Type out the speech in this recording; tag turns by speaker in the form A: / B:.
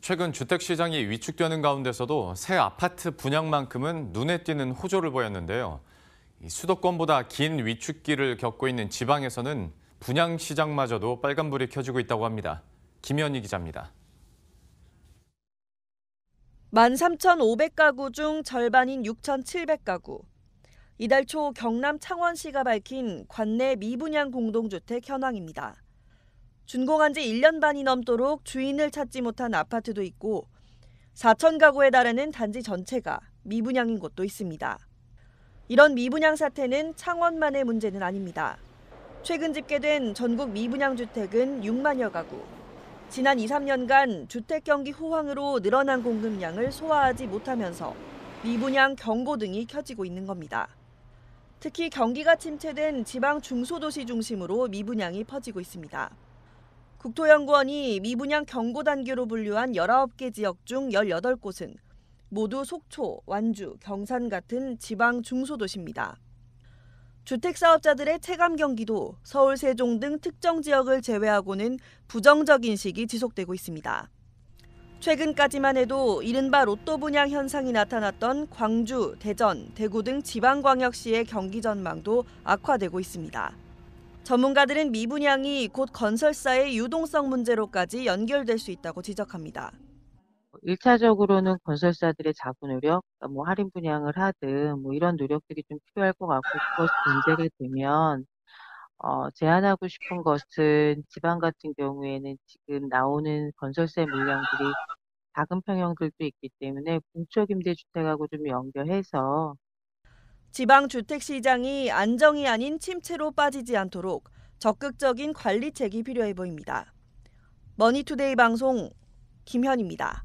A: 최근 주택 시장이 위축되는 가운데서도 새 아파트 분양만큼은 눈에 띄는 호조를 보였는데요. 수도권보다 긴 위축기를 겪고 있는 지방에서는 분양 시장마저도 빨간불이 켜지고 있다고 합니다. 김현희 기자입니다.
B: 13,500가구 중 절반인 6,700가구. 이달 초 경남 창원시가 밝힌 관내 미분양 공동주택 현황입니다. 준공한 지 1년 반이 넘도록 주인을 찾지 못한 아파트도 있고 4천 가구에 달하는 단지 전체가 미분양인 곳도 있습니다. 이런 미분양 사태는 창원만의 문제는 아닙니다. 최근 집계된 전국 미분양 주택은 6만여 가구. 지난 2, 3년간 주택 경기 호황으로 늘어난 공급량을 소화하지 못하면서 미분양 경고 등이 켜지고 있는 겁니다. 특히 경기가 침체된 지방 중소도시 중심으로 미분양이 퍼지고 있습니다. 국토연구원이 미분양 경고 단계로 분류한 19개 지역 중 18곳은 모두 속초, 완주, 경산 같은 지방 중소도시입니다. 주택 사업자들의 체감 경기도 서울 세종 등 특정 지역을 제외하고는 부정적 인식이 지속되고 있습니다. 최근까지만 해도 이른바 로또 분양 현상이 나타났던 광주, 대전, 대구 등 지방광역시의 경기 전망도 악화되고 있습니다. 전문가들은 미분양이 곧 건설사의 유동성 문제로까지 연결될 수 있다고 지적합니다.
C: 1차적으로는 건설사들의 자구 노력, 그러니까 뭐 할인 분양을 하든 뭐 이런 노력들이 좀 필요할 것 같고 그것이 문제가 되면 어, 제한하고 싶은 것은 지방 같은 경우에는 지금 나오는 건설세 물량들이 작은 평형들도 있기 때문에 공적임대주택하고 좀 연결해서 지방 주택 시장이 안정이 아닌 침체로 빠지지
B: 않도록 적극적인 관리책이 필요해 보입니다. 머니투데이 방송 김현입니다.